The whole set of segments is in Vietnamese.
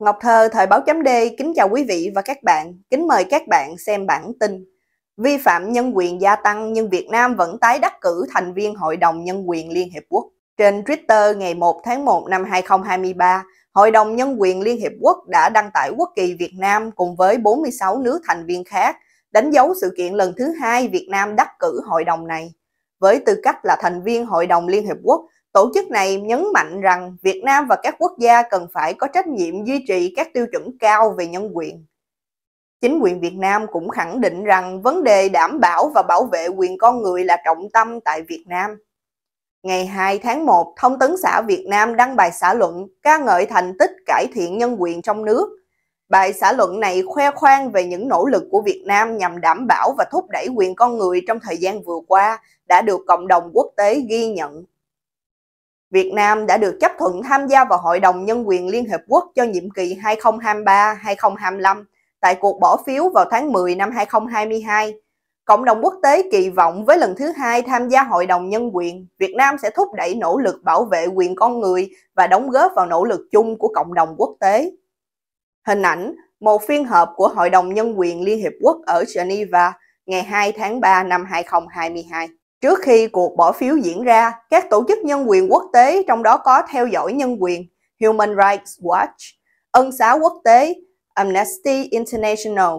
Ngọc Thơ, Thời báo chấm D, kính chào quý vị và các bạn. Kính mời các bạn xem bản tin. Vi phạm nhân quyền gia tăng nhưng Việt Nam vẫn tái đắc cử thành viên Hội đồng Nhân quyền Liên Hiệp Quốc. Trên Twitter ngày 1 tháng 1 năm 2023, Hội đồng Nhân quyền Liên Hiệp Quốc đã đăng tải quốc kỳ Việt Nam cùng với 46 nước thành viên khác, đánh dấu sự kiện lần thứ hai Việt Nam đắc cử hội đồng này. Với tư cách là thành viên Hội đồng Liên Hiệp Quốc, Tổ chức này nhấn mạnh rằng Việt Nam và các quốc gia cần phải có trách nhiệm duy trì các tiêu chuẩn cao về nhân quyền. Chính quyền Việt Nam cũng khẳng định rằng vấn đề đảm bảo và bảo vệ quyền con người là trọng tâm tại Việt Nam. Ngày 2 tháng 1, Thông tấn xã Việt Nam đăng bài xã luận ca ngợi thành tích cải thiện nhân quyền trong nước. Bài xã luận này khoe khoang về những nỗ lực của Việt Nam nhằm đảm bảo và thúc đẩy quyền con người trong thời gian vừa qua đã được cộng đồng quốc tế ghi nhận Việt Nam đã được chấp thuận tham gia vào Hội đồng Nhân quyền Liên Hiệp Quốc cho nhiệm kỳ 2023-2025 tại cuộc bỏ phiếu vào tháng 10 năm 2022. Cộng đồng quốc tế kỳ vọng với lần thứ hai tham gia Hội đồng Nhân quyền, Việt Nam sẽ thúc đẩy nỗ lực bảo vệ quyền con người và đóng góp vào nỗ lực chung của cộng đồng quốc tế. Hình ảnh một phiên họp của Hội đồng Nhân quyền Liên Hiệp Quốc ở Geneva ngày 2 tháng 3 năm 2022. Trước khi cuộc bỏ phiếu diễn ra, các tổ chức nhân quyền quốc tế trong đó có theo dõi nhân quyền Human Rights Watch, Ân xá quốc tế Amnesty International,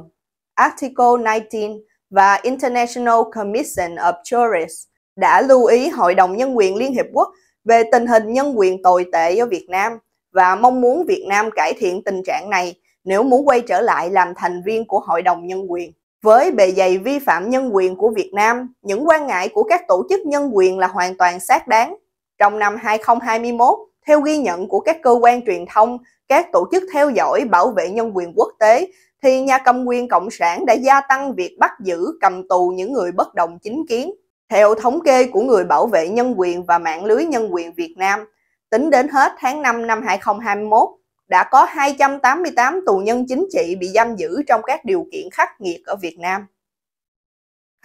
Article 19 và International Commission of Jurists đã lưu ý Hội đồng Nhân quyền Liên Hiệp Quốc về tình hình nhân quyền tồi tệ ở Việt Nam và mong muốn Việt Nam cải thiện tình trạng này nếu muốn quay trở lại làm thành viên của Hội đồng Nhân quyền. Với bề dày vi phạm nhân quyền của Việt Nam, những quan ngại của các tổ chức nhân quyền là hoàn toàn xác đáng. Trong năm 2021, theo ghi nhận của các cơ quan truyền thông, các tổ chức theo dõi bảo vệ nhân quyền quốc tế, thì nhà cầm quyền Cộng sản đã gia tăng việc bắt giữ cầm tù những người bất đồng chính kiến. Theo thống kê của người bảo vệ nhân quyền và mạng lưới nhân quyền Việt Nam, tính đến hết tháng 5 năm 2021, đã có 288 tù nhân chính trị bị giam giữ trong các điều kiện khắc nghiệt ở Việt Nam.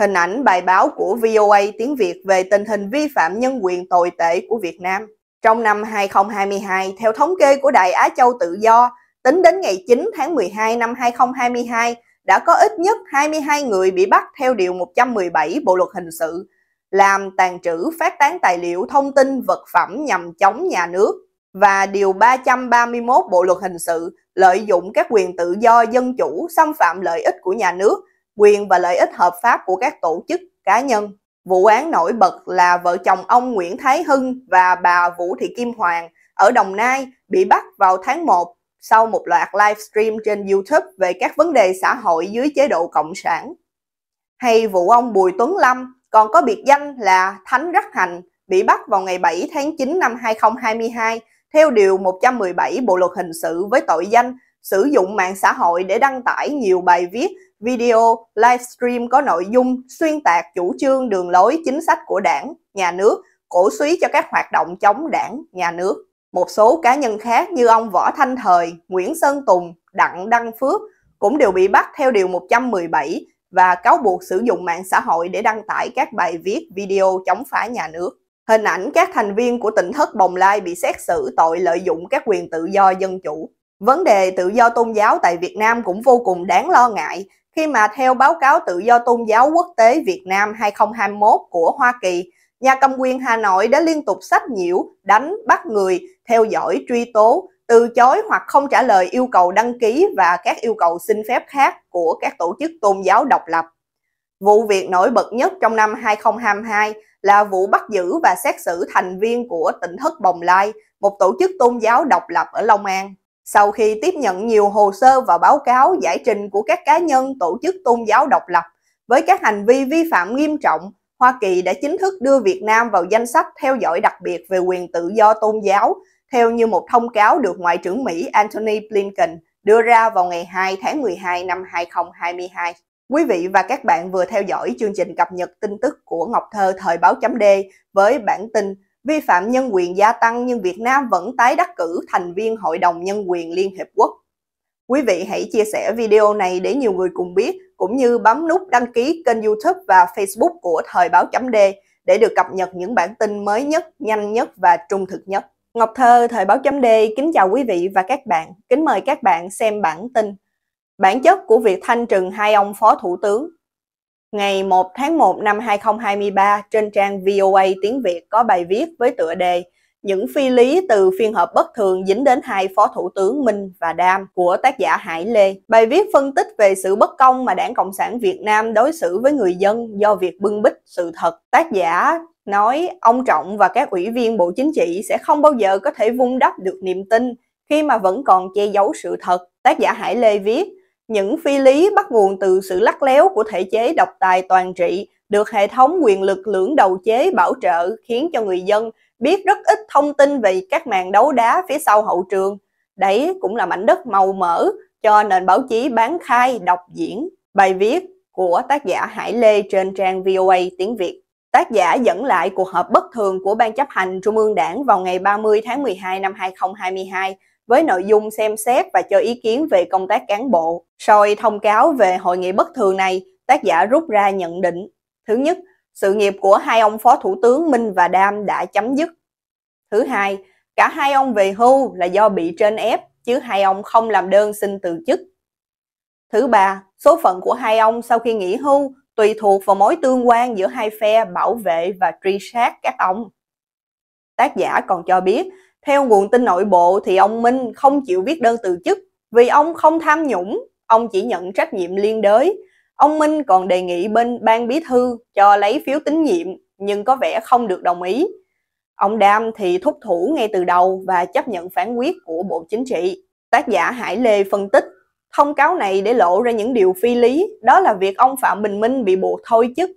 Hình ảnh bài báo của VOA tiếng Việt về tình hình vi phạm nhân quyền tồi tệ của Việt Nam. Trong năm 2022, theo thống kê của Đại Á Châu Tự Do, tính đến ngày 9 tháng 12 năm 2022, đã có ít nhất 22 người bị bắt theo Điều 117 Bộ Luật Hình sự, làm tàn trữ phát tán tài liệu thông tin vật phẩm nhằm chống nhà nước, và Điều 331 Bộ Luật Hình sự lợi dụng các quyền tự do dân chủ xâm phạm lợi ích của nhà nước, quyền và lợi ích hợp pháp của các tổ chức cá nhân. Vụ án nổi bật là vợ chồng ông Nguyễn Thái Hưng và bà Vũ Thị Kim Hoàng ở Đồng Nai bị bắt vào tháng 1 sau một loạt livestream trên YouTube về các vấn đề xã hội dưới chế độ Cộng sản. Hay vụ ông Bùi Tuấn Lâm còn có biệt danh là Thánh Rắc Hành bị bắt vào ngày 7 tháng 9 năm 2022 theo Điều 117 Bộ Luật Hình sự với tội danh sử dụng mạng xã hội để đăng tải nhiều bài viết, video, livestream có nội dung xuyên tạc chủ trương đường lối chính sách của đảng, nhà nước, cổ suý cho các hoạt động chống đảng, nhà nước. Một số cá nhân khác như ông Võ Thanh Thời, Nguyễn Sơn Tùng, Đặng Đăng Phước cũng đều bị bắt theo Điều 117 và cáo buộc sử dụng mạng xã hội để đăng tải các bài viết, video chống phá nhà nước hình ảnh các thành viên của tỉnh thất Bồng Lai bị xét xử tội lợi dụng các quyền tự do dân chủ. Vấn đề tự do tôn giáo tại Việt Nam cũng vô cùng đáng lo ngại khi mà theo báo cáo tự do tôn giáo quốc tế Việt Nam 2021 của Hoa Kỳ, nhà cầm quyền Hà Nội đã liên tục sách nhiễu, đánh, bắt người, theo dõi, truy tố, từ chối hoặc không trả lời yêu cầu đăng ký và các yêu cầu xin phép khác của các tổ chức tôn giáo độc lập. Vụ việc nổi bật nhất trong năm 2022 là vụ bắt giữ và xét xử thành viên của tỉnh thất Bồng Lai, một tổ chức tôn giáo độc lập ở Long An. Sau khi tiếp nhận nhiều hồ sơ và báo cáo giải trình của các cá nhân tổ chức tôn giáo độc lập với các hành vi vi phạm nghiêm trọng, Hoa Kỳ đã chính thức đưa Việt Nam vào danh sách theo dõi đặc biệt về quyền tự do tôn giáo, theo như một thông cáo được Ngoại trưởng Mỹ Antony Blinken đưa ra vào ngày 2 tháng 12 năm 2022. Quý vị và các bạn vừa theo dõi chương trình cập nhật tin tức của Ngọc Thơ thời báo chấm D với bản tin vi phạm nhân quyền gia tăng nhưng Việt Nam vẫn tái đắc cử thành viên Hội đồng Nhân quyền Liên Hiệp Quốc. Quý vị hãy chia sẻ video này để nhiều người cùng biết, cũng như bấm nút đăng ký kênh youtube và facebook của Thời báo chấm D để được cập nhật những bản tin mới nhất, nhanh nhất và trung thực nhất. Ngọc Thơ, Thời báo chấm D, kính chào quý vị và các bạn. Kính mời các bạn xem bản tin Bản chất của việc thanh trừng hai ông phó thủ tướng Ngày 1 tháng 1 năm 2023, trên trang VOA tiếng Việt có bài viết với tựa đề Những phi lý từ phiên họp bất thường dính đến hai phó thủ tướng Minh và Đam của tác giả Hải Lê. Bài viết phân tích về sự bất công mà Đảng Cộng sản Việt Nam đối xử với người dân do việc bưng bích sự thật. Tác giả nói ông Trọng và các ủy viên Bộ Chính trị sẽ không bao giờ có thể vung đắp được niềm tin khi mà vẫn còn che giấu sự thật. Tác giả Hải Lê viết những phi lý bắt nguồn từ sự lắc léo của thể chế độc tài toàn trị được hệ thống quyền lực lưỡng đầu chế bảo trợ khiến cho người dân biết rất ít thông tin về các màn đấu đá phía sau hậu trường. Đấy cũng là mảnh đất màu mỡ cho nền báo chí bán khai đọc diễn. Bài viết của tác giả Hải Lê trên trang VOA tiếng Việt. Tác giả dẫn lại cuộc họp bất thường của Ban chấp hành Trung ương Đảng vào ngày 30 tháng 12 năm 2022 với nội dung xem xét và cho ý kiến về công tác cán bộ. Soi thông cáo về hội nghị bất thường này, tác giả rút ra nhận định. Thứ nhất, sự nghiệp của hai ông Phó Thủ tướng Minh và Đam đã chấm dứt. Thứ hai, cả hai ông về hưu là do bị trên ép, chứ hai ông không làm đơn xin từ chức. Thứ ba, số phận của hai ông sau khi nghỉ hưu tùy thuộc vào mối tương quan giữa hai phe bảo vệ và truy sát các ông. Tác giả còn cho biết, theo nguồn tin nội bộ thì ông Minh không chịu viết đơn từ chức vì ông không tham nhũng, ông chỉ nhận trách nhiệm liên đới. Ông Minh còn đề nghị bên ban bí thư cho lấy phiếu tín nhiệm nhưng có vẻ không được đồng ý. Ông Đam thì thúc thủ ngay từ đầu và chấp nhận phán quyết của Bộ Chính trị. Tác giả Hải Lê phân tích Thông cáo này để lộ ra những điều phi lý, đó là việc ông Phạm Bình Minh bị buộc thôi chức,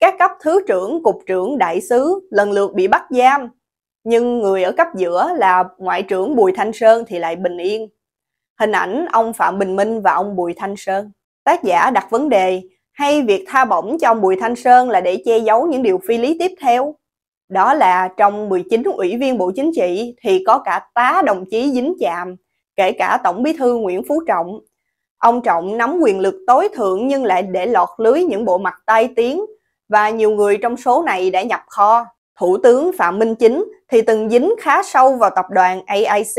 các cấp thứ trưởng, cục trưởng, đại sứ lần lượt bị bắt giam, nhưng người ở cấp giữa là Ngoại trưởng Bùi Thanh Sơn thì lại bình yên. Hình ảnh ông Phạm Bình Minh và ông Bùi Thanh Sơn. Tác giả đặt vấn đề hay việc tha bổng cho ông Bùi Thanh Sơn là để che giấu những điều phi lý tiếp theo. Đó là trong 19 ủy viên Bộ Chính trị thì có cả tá đồng chí dính chạm, kể cả Tổng bí thư Nguyễn Phú Trọng Ông Trọng nắm quyền lực tối thượng nhưng lại để lọt lưới những bộ mặt tai tiếng và nhiều người trong số này đã nhập kho. Thủ tướng Phạm Minh Chính thì từng dính khá sâu vào tập đoàn AIC.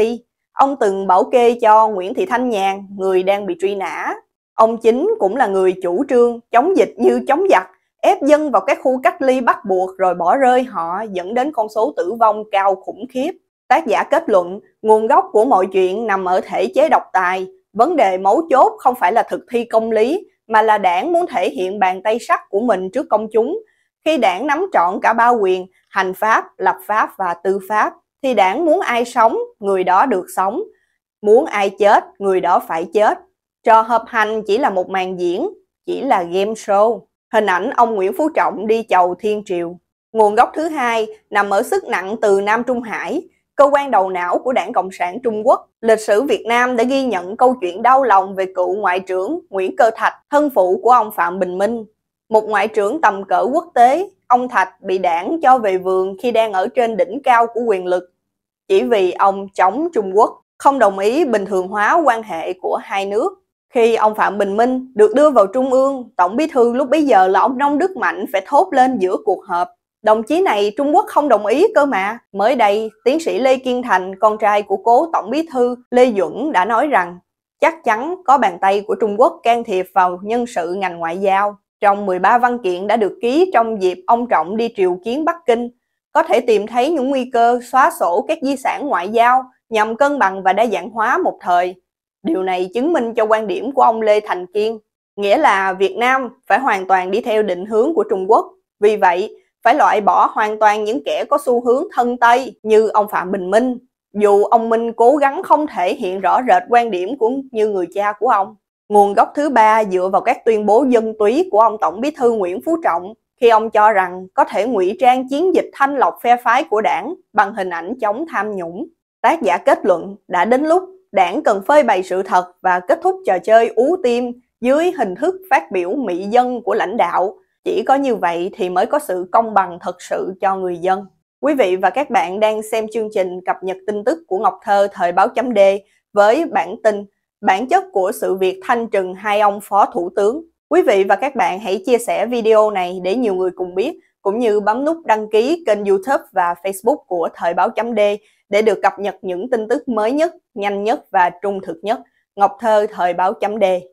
Ông từng bảo kê cho Nguyễn Thị Thanh Nhàn, người đang bị truy nã. Ông Chính cũng là người chủ trương chống dịch như chống giặc, ép dân vào các khu cách ly bắt buộc rồi bỏ rơi họ dẫn đến con số tử vong cao khủng khiếp. Tác giả kết luận, nguồn gốc của mọi chuyện nằm ở thể chế độc tài, Vấn đề mấu chốt không phải là thực thi công lý, mà là đảng muốn thể hiện bàn tay sắt của mình trước công chúng. Khi đảng nắm trọn cả ba quyền, hành pháp, lập pháp và tư pháp, thì đảng muốn ai sống, người đó được sống. Muốn ai chết, người đó phải chết. Trò hợp hành chỉ là một màn diễn, chỉ là game show. Hình ảnh ông Nguyễn Phú Trọng đi chầu Thiên Triều. Nguồn gốc thứ hai nằm ở sức nặng từ Nam Trung Hải cơ quan đầu não của Đảng Cộng sản Trung Quốc. Lịch sử Việt Nam đã ghi nhận câu chuyện đau lòng về cựu Ngoại trưởng Nguyễn Cơ Thạch, thân phụ của ông Phạm Bình Minh. Một ngoại trưởng tầm cỡ quốc tế, ông Thạch bị đảng cho về vườn khi đang ở trên đỉnh cao của quyền lực, chỉ vì ông chống Trung Quốc, không đồng ý bình thường hóa quan hệ của hai nước. Khi ông Phạm Bình Minh được đưa vào Trung ương, Tổng bí thư lúc bấy giờ là ông Nông Đức Mạnh phải thốt lên giữa cuộc họp Đồng chí này Trung Quốc không đồng ý cơ mà. Mới đây, tiến sĩ Lê Kiên Thành, con trai của cố Tổng bí thư Lê Duẩn đã nói rằng chắc chắn có bàn tay của Trung Quốc can thiệp vào nhân sự ngành ngoại giao. Trong 13 văn kiện đã được ký trong dịp ông Trọng đi triều kiến Bắc Kinh, có thể tìm thấy những nguy cơ xóa sổ các di sản ngoại giao nhằm cân bằng và đa dạng hóa một thời. Điều này chứng minh cho quan điểm của ông Lê Thành Kiên, nghĩa là Việt Nam phải hoàn toàn đi theo định hướng của Trung Quốc. Vì vậy, phải loại bỏ hoàn toàn những kẻ có xu hướng thân Tây như ông Phạm Bình Minh, dù ông Minh cố gắng không thể hiện rõ rệt quan điểm của như người cha của ông. Nguồn gốc thứ ba dựa vào các tuyên bố dân túy của ông Tổng Bí thư Nguyễn Phú Trọng khi ông cho rằng có thể ngụy trang chiến dịch thanh lọc phe phái của đảng bằng hình ảnh chống tham nhũng. Tác giả kết luận đã đến lúc đảng cần phơi bày sự thật và kết thúc trò chơi ú tim dưới hình thức phát biểu mị dân của lãnh đạo chỉ có như vậy thì mới có sự công bằng thật sự cho người dân. Quý vị và các bạn đang xem chương trình cập nhật tin tức của Ngọc Thơ thời báo chấm D với bản tin Bản chất của sự việc thanh trừng hai ông phó thủ tướng. Quý vị và các bạn hãy chia sẻ video này để nhiều người cùng biết, cũng như bấm nút đăng ký kênh YouTube và Facebook của Thời báo chấm D để được cập nhật những tin tức mới nhất, nhanh nhất và trung thực nhất. Ngọc Thơ Thời báo chấm D